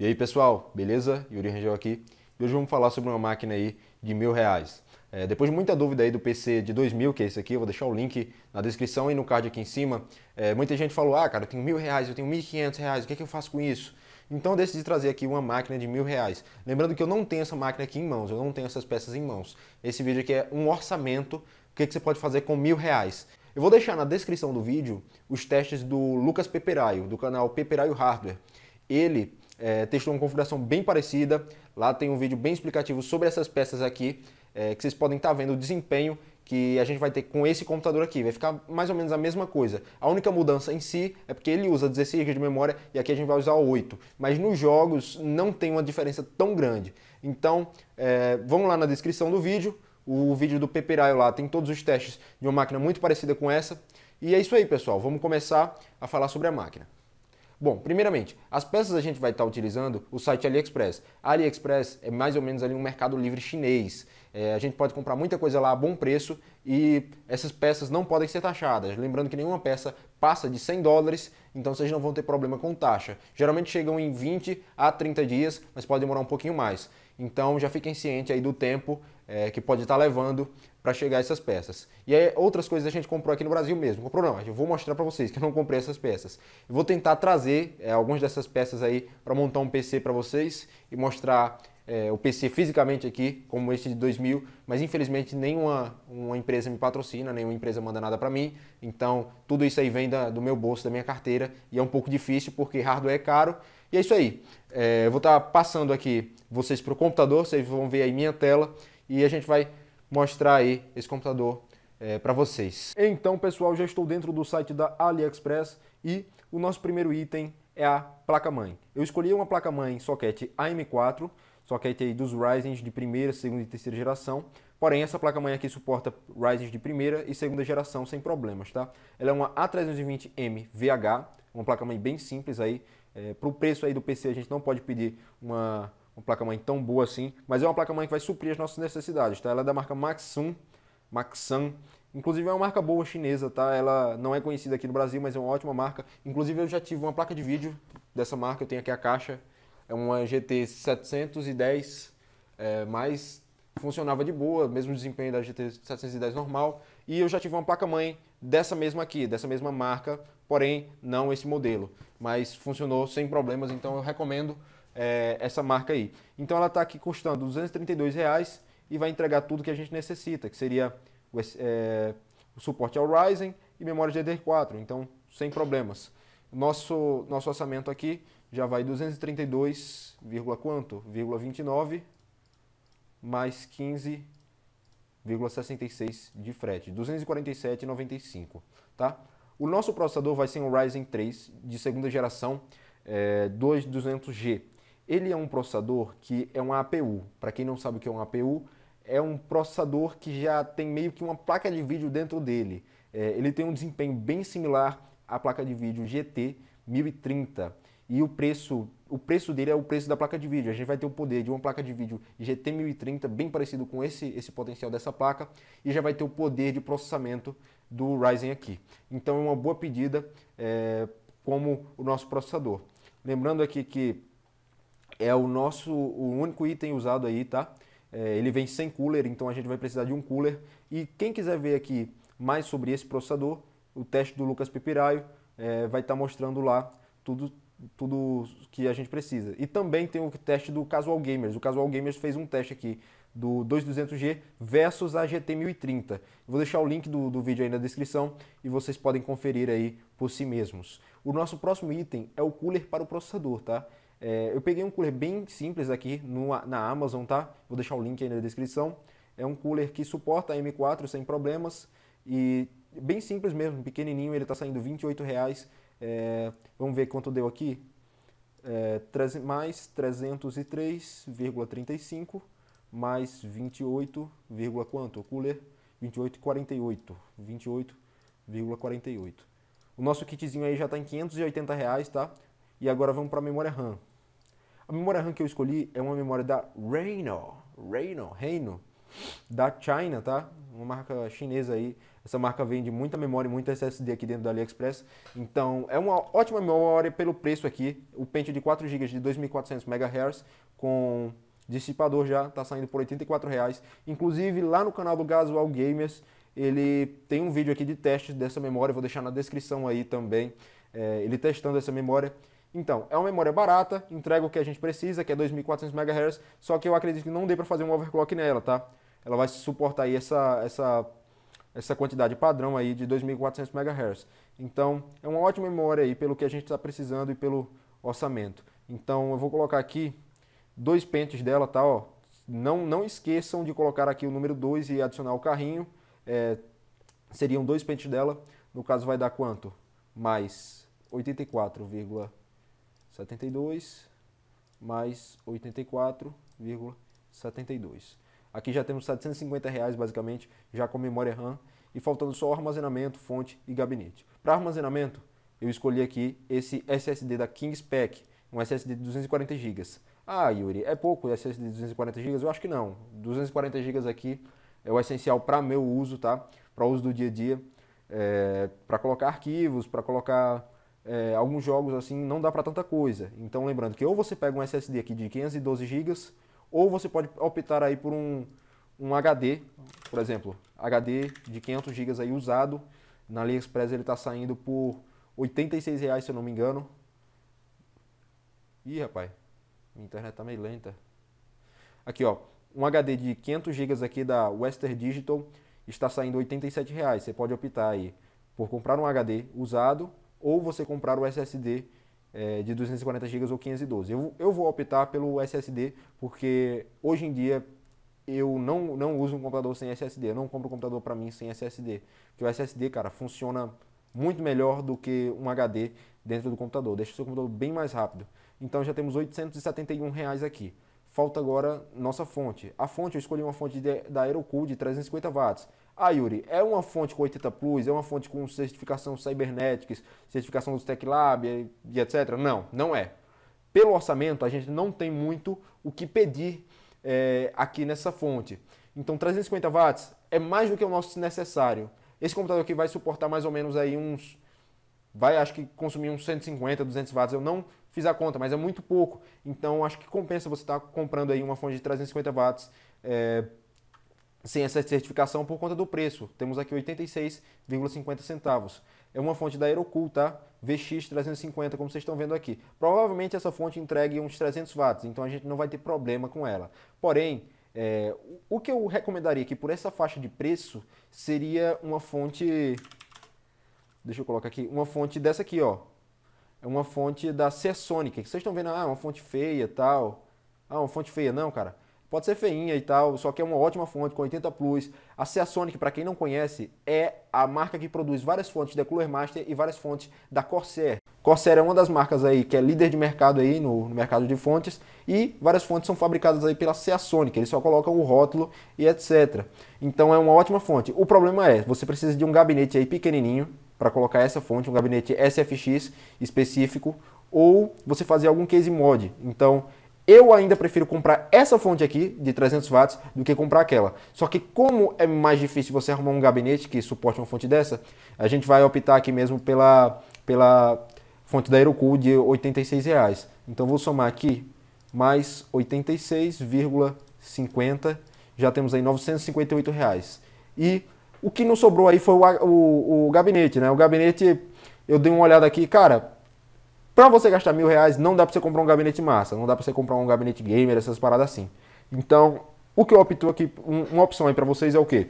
E aí pessoal, beleza? Yuri Rangel aqui. E hoje vamos falar sobre uma máquina aí de mil reais. É, depois de muita dúvida aí do PC de dois mil, que é esse aqui, eu vou deixar o link na descrição e no card aqui em cima. É, muita gente falou, ah cara, eu tenho mil reais, eu tenho mil e quinhentos reais, o que, é que eu faço com isso? Então eu decidi trazer aqui uma máquina de mil reais. Lembrando que eu não tenho essa máquina aqui em mãos, eu não tenho essas peças em mãos. Esse vídeo aqui é um orçamento, o que, é que você pode fazer com mil reais. Eu vou deixar na descrição do vídeo os testes do Lucas Peperaio, do canal Peperaio Hardware. Ele é, testou uma configuração bem parecida. Lá tem um vídeo bem explicativo sobre essas peças aqui, é, que vocês podem estar tá vendo o desempenho que a gente vai ter com esse computador aqui. Vai ficar mais ou menos a mesma coisa. A única mudança em si é porque ele usa 16 GB de memória e aqui a gente vai usar 8. Mas nos jogos não tem uma diferença tão grande. Então, é, vamos lá na descrição do vídeo. O vídeo do Peperaio lá tem todos os testes de uma máquina muito parecida com essa. E é isso aí, pessoal. Vamos começar a falar sobre a máquina. Bom, primeiramente, as peças a gente vai estar utilizando o site AliExpress. A AliExpress é mais ou menos ali um mercado livre chinês. É, a gente pode comprar muita coisa lá a bom preço e essas peças não podem ser taxadas. Lembrando que nenhuma peça passa de 100 dólares, então vocês não vão ter problema com taxa. Geralmente chegam em 20 a 30 dias, mas pode demorar um pouquinho mais. Então já fiquem cientes aí do tempo é, que pode estar levando para chegar essas peças. E aí, outras coisas a gente comprou aqui no Brasil mesmo. Comprou não, eu vou mostrar para vocês que eu não comprei essas peças. Eu vou tentar trazer é, algumas dessas peças aí para montar um PC para vocês e mostrar é, o PC fisicamente aqui, como este de 2000, mas infelizmente nenhuma uma empresa me patrocina, nenhuma empresa manda nada para mim, então tudo isso aí vem da, do meu bolso, da minha carteira, e é um pouco difícil porque hardware é caro, e é isso aí. É, eu vou estar tá passando aqui vocês para o computador, vocês vão ver aí minha tela, e a gente vai mostrar aí esse computador é, eh, para vocês. Então, pessoal, já estou dentro do site da AliExpress e o nosso primeiro item é a placa-mãe. Eu escolhi uma placa-mãe socket AM4, socket aí dos Ryzen de primeira, segunda e terceira geração, porém essa placa-mãe aqui suporta Ryzen de primeira e segunda geração sem problemas, tá? Ela é uma A320M VH, uma placa-mãe bem simples aí, é, eh, para o preço aí do PC a gente não pode pedir uma uma placa-mãe tão boa assim, mas é uma placa-mãe que vai suprir as nossas necessidades, tá? Ela é da marca Maxun, Maxan, inclusive é uma marca boa chinesa, tá? Ela não é conhecida aqui no Brasil, mas é uma ótima marca. Inclusive eu já tive uma placa de vídeo dessa marca, eu tenho aqui a caixa, é uma GT 710, é, mas funcionava de boa, mesmo desempenho da GT 710 normal, e eu já tive uma placa-mãe dessa mesma aqui, dessa mesma marca, porém não esse modelo, mas funcionou sem problemas, então eu recomendo é, essa marca aí. Então ela está aqui custando 232 reais e vai entregar tudo que a gente necessita, que seria o, é, o suporte ao Ryzen e memória ddr 4 então sem problemas. Nosso, nosso orçamento aqui já vai 232, quanto? 29 mais 15,66 de frete, 247,95, tá? O nosso processador vai ser um Ryzen 3 de segunda geração é, 2200G. Ele é um processador que é uma APU. Para quem não sabe o que é uma APU, é um processador que já tem meio que uma placa de vídeo dentro dele. É, ele tem um desempenho bem similar à placa de vídeo GT 1030 e o preço, o preço dele é o preço da placa de vídeo. A gente vai ter o poder de uma placa de vídeo GT 1030 bem parecido com esse esse potencial dessa placa e já vai ter o poder de processamento do Ryzen aqui. Então é uma boa pedida é, como o nosso processador. Lembrando aqui que é o nosso o único item usado aí, tá? É, ele vem sem cooler, então a gente vai precisar de um cooler. E quem quiser ver aqui mais sobre esse processador, o teste do Lucas Pipiraio é, vai estar tá mostrando lá tudo, tudo que a gente precisa. E também tem o teste do Casual Gamers. O Casual Gamers fez um teste aqui do 2200G versus a GT 1030. Vou deixar o link do, do vídeo aí na descrição e vocês podem conferir aí por si mesmos. O nosso próximo item é o cooler para o processador, tá? É, eu peguei um cooler bem simples aqui no, na Amazon, tá? Vou deixar o link aí na descrição. É um cooler que suporta a M4 sem problemas e bem simples mesmo, pequenininho, ele está saindo 28 reais. É, vamos ver quanto deu aqui. É, mais 303,35 mais 28, quanto? cooler 28,48. 28,48. O nosso kitzinho aí já está em 580 reais, tá? E agora vamos para a memória RAM. A memória RAM que eu escolhi é uma memória da Reino, Reino, Reino, da China, tá? Uma marca chinesa aí. Essa marca vende muita memória e muito SSD aqui dentro da AliExpress. Então, é uma ótima memória pelo preço aqui. O pente de 4 GB de 2400 MHz com dissipador já, tá saindo por R$ 84,00. Inclusive, lá no canal do Gasual Gamers, ele tem um vídeo aqui de teste dessa memória, vou deixar na descrição aí também, é, ele testando essa memória. Então, é uma memória barata, entrega o que a gente precisa, que é 2400 MHz, só que eu acredito que não dê para fazer um overclock nela, tá? Ela vai suportar aí essa, essa, essa quantidade padrão aí de 2400 MHz. Então, é uma ótima memória aí pelo que a gente está precisando e pelo orçamento. Então, eu vou colocar aqui dois pentes dela, tá? Ó, não, não esqueçam de colocar aqui o número 2 e adicionar o carrinho. É, seriam dois pentes dela. No caso, vai dar quanto? Mais 84, 72 mais 84,72. Aqui já temos 750 reais basicamente, já com memória RAM e faltando só armazenamento, fonte e gabinete. Para armazenamento, eu escolhi aqui esse SSD da Kingspec, um SSD de 240 GB. Ah, Yuri, é pouco o SSD de 240 GB? Eu acho que não. 240 GB aqui é o essencial para meu uso, tá? Para uso do dia a dia, é, para colocar arquivos, para colocar é, alguns jogos assim não dá para tanta coisa. Então lembrando que ou você pega um SSD aqui de 512 GB, ou você pode optar aí por um, um HD, por exemplo, HD de 500 GB aí usado. Na AliExpress ele está saindo por R$ reais se eu não me engano. Ih, rapaz, minha internet tá meio lenta. Aqui, ó, um HD de 500 GB aqui da Western Digital está saindo R$ reais Você pode optar aí por comprar um HD usado ou você comprar o SSD é, de 240 GB ou 512. Eu, eu vou optar pelo SSD porque hoje em dia eu não, não uso um computador sem SSD. Eu não compro um computador para mim sem SSD. Porque o SSD, cara, funciona muito melhor do que um HD dentro do computador. Deixa o seu computador bem mais rápido. Então já temos R$ 871 reais aqui. Falta agora nossa fonte. A fonte, eu escolhi uma fonte de, da Aerocool de 350 watts. Ah, Yuri, é uma fonte com 80 Plus, é uma fonte com certificação Cybernetics, certificação do Tech Lab e, etc. Não, não é. Pelo orçamento, a gente não tem muito o que pedir é, aqui nessa fonte. Então, 350 watts é mais do que o nosso necessário. Esse computador aqui vai suportar mais ou menos aí uns. Vai, acho que consumir uns 150, 200 watts. Eu não fiz a conta, mas é muito pouco. Então, acho que compensa você estar tá comprando aí uma fonte de 350 watts. É, sem essa certificação por conta do preço. Temos aqui 86,50 centavos. É uma fonte da Aerocool, tá? VX350, como vocês estão vendo aqui. Provavelmente essa fonte entregue uns 300 watts, então a gente não vai ter problema com ela. Porém, é, o que eu recomendaria aqui por essa faixa de preço seria uma fonte... Deixa eu colocar aqui. Uma fonte dessa aqui, ó. É uma fonte da Sersonic, que vocês estão vendo, ah, uma fonte feia tal. Ah, uma fonte feia não, cara. Pode ser feinha e tal, só que é uma ótima fonte com 80 Plus. A Seasonic, para quem não conhece, é a marca que produz várias fontes da Cooler Master e várias fontes da Corsair. Corsair é uma das marcas aí que é líder de mercado aí no, no mercado de fontes e várias fontes são fabricadas aí pela Seasonic, eles só colocam o rótulo e etc. Então é uma ótima fonte. O problema é, você precisa de um gabinete aí pequenininho para colocar essa fonte, um gabinete SFX específico ou você fazer algum case mod. Então, eu ainda prefiro comprar essa fonte aqui de 300 watts do que comprar aquela. Só que como é mais difícil você arrumar um gabinete que suporte uma fonte dessa, a gente vai optar aqui mesmo pela, pela fonte da Aerocool de 86 reais. Então vou somar aqui mais 86,50, já temos aí 958 reais. E o que não sobrou aí foi o, o, o gabinete, né? O gabinete, eu dei uma olhada aqui, cara, pra você gastar mil reais, não dá para você comprar um gabinete massa, não dá para você comprar um gabinete gamer, essas paradas assim. Então, o que eu opto aqui, um, uma opção aí para vocês é o quê?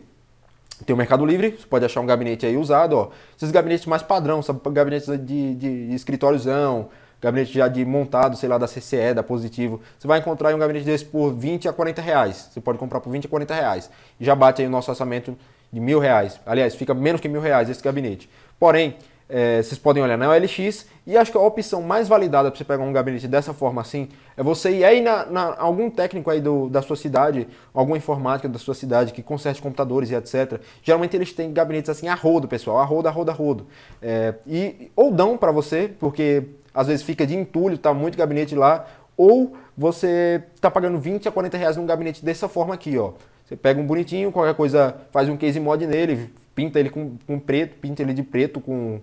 Tem o Mercado Livre, você pode achar um gabinete aí usado, ó. Esses gabinetes mais padrão, sabe? Gabinetes de, de escritóriozão, gabinete já de montado, sei lá, da CCE, da Positivo. Você vai encontrar um gabinete desse por 20 a 40 reais. Você pode comprar por 20 a 40 reais. já bate aí o nosso orçamento de mil reais. Aliás, fica menos que mil reais esse gabinete. Porém, é, vocês podem olhar na OLX e acho que a opção mais validada para você pegar um gabinete dessa forma assim é você ir aí na, na algum técnico aí do, da sua cidade, algum informático da sua cidade que conserte computadores e etc. Geralmente eles têm gabinetes assim a rodo, pessoal, a rodo, a rodo, a rodo. É, e, ou dão para você, porque às vezes fica de entulho, tá muito gabinete lá, ou você tá pagando 20 a 40 reais num gabinete dessa forma aqui, ó. Você pega um bonitinho, qualquer coisa, faz um case mod nele, pinta ele com, com preto, pinta ele de preto com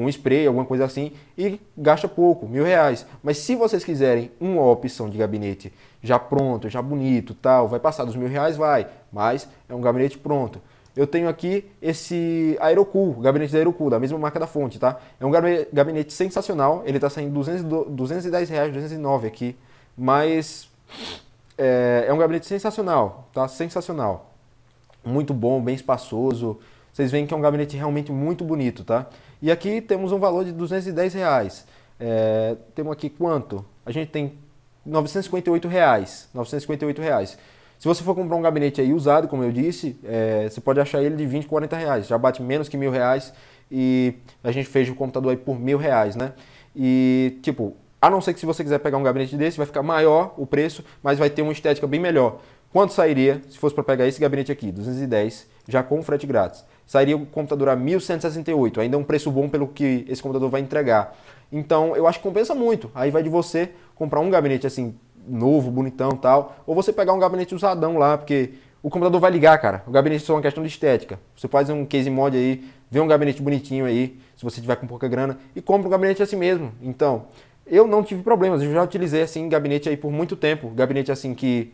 um spray, alguma coisa assim, e gasta pouco, mil reais. Mas se vocês quiserem uma opção de gabinete já pronto, já bonito, tal, vai passar dos mil reais, vai, mas é um gabinete pronto. Eu tenho aqui esse Aerocool, gabinete da Aerocool, da mesma marca da fonte, tá? É um gabinete sensacional, ele tá saindo 210 reais, 209 aqui, mas é, é um gabinete sensacional, tá? Sensacional. Muito bom, bem espaçoso, vocês veem que é um gabinete realmente muito bonito, tá? E aqui temos um valor de 210 reais. É, temos aqui quanto? A gente tem 958 reais. 958 reais. Se você for comprar um gabinete aí usado, como eu disse, é, você pode achar ele de 20, 40 reais. Já bate menos que mil reais e a gente fez o computador aí por mil reais, né? E, tipo, a não ser que se você quiser pegar um gabinete desse, vai ficar maior o preço, mas vai ter uma estética bem melhor. Quanto sairia se fosse para pegar esse gabinete aqui, 210, já com frete grátis? Sairia o computador a 1.168, ainda é um preço bom pelo que esse computador vai entregar. Então, eu acho que compensa muito. Aí vai de você comprar um gabinete assim novo, bonitão, tal, ou você pegar um gabinete usadão lá, porque o computador vai ligar, cara. O gabinete é só uma questão de estética. Você faz um case mod aí, vê um gabinete bonitinho aí, se você tiver com pouca grana, e compra um gabinete assim mesmo. Então, eu não tive problemas, eu já utilizei assim gabinete aí por muito tempo, gabinete assim que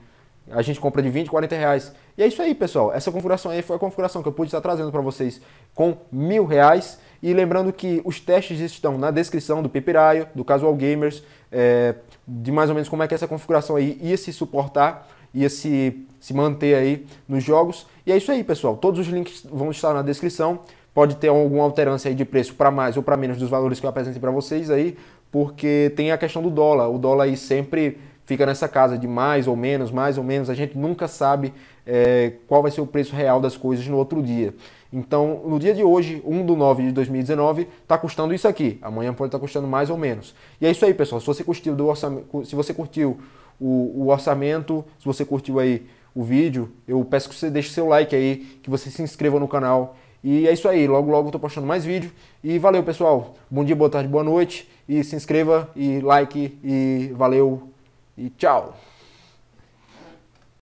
a gente compra de 20, 40 reais. E é isso aí, pessoal. Essa configuração aí foi a configuração que eu pude estar trazendo para vocês com mil reais. E lembrando que os testes estão na descrição do Pipiraio, do Casual Gamers, é, de mais ou menos como é que é essa configuração aí ia se suportar, ia se, se manter aí nos jogos. E é isso aí, pessoal. Todos os links vão estar na descrição. Pode ter alguma alterância aí de preço para mais ou para menos dos valores que eu apresentei para vocês aí, porque tem a questão do dólar. O dólar aí sempre fica nessa casa de mais ou menos, mais ou menos, a gente nunca sabe é, qual vai ser o preço real das coisas no outro dia. Então, no dia de hoje, 1 do 9 de 2019, está custando isso aqui. Amanhã pode estar tá custando mais ou menos. E é isso aí, pessoal. Se você curtiu, do orçamento, se você curtiu o, o orçamento, se você curtiu aí o vídeo, eu peço que você deixe seu like aí, que você se inscreva no canal. E é isso aí, logo logo estou postando mais vídeo. E valeu, pessoal. Bom dia, boa tarde, boa noite. E se inscreva e like e valeu e tchau!